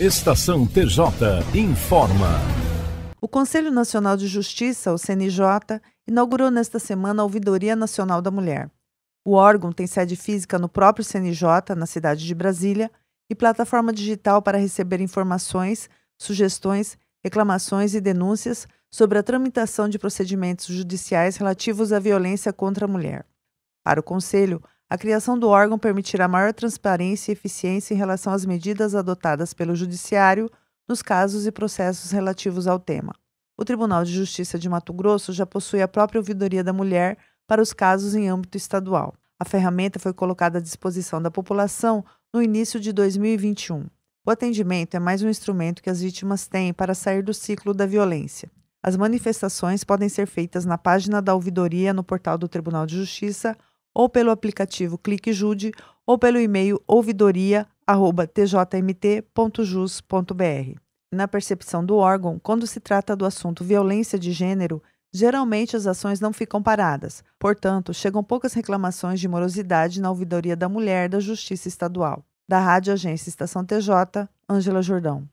Estação TJ informa. O Conselho Nacional de Justiça, o CNJ, inaugurou nesta semana a Ouvidoria Nacional da Mulher. O órgão tem sede física no próprio CNJ, na cidade de Brasília, e plataforma digital para receber informações, sugestões, reclamações e denúncias sobre a tramitação de procedimentos judiciais relativos à violência contra a mulher. Para o Conselho, a criação do órgão permitirá maior transparência e eficiência em relação às medidas adotadas pelo Judiciário nos casos e processos relativos ao tema. O Tribunal de Justiça de Mato Grosso já possui a própria ouvidoria da mulher para os casos em âmbito estadual. A ferramenta foi colocada à disposição da população no início de 2021. O atendimento é mais um instrumento que as vítimas têm para sair do ciclo da violência. As manifestações podem ser feitas na página da ouvidoria no portal do Tribunal de Justiça ou pelo aplicativo Clique Jude ou pelo e-mail ouvidoria@tjmt.jus.br. Na percepção do órgão, quando se trata do assunto violência de gênero, geralmente as ações não ficam paradas. Portanto, chegam poucas reclamações de morosidade na ouvidoria da mulher da Justiça Estadual. Da Rádio Agência Estação TJ, Ângela Jordão.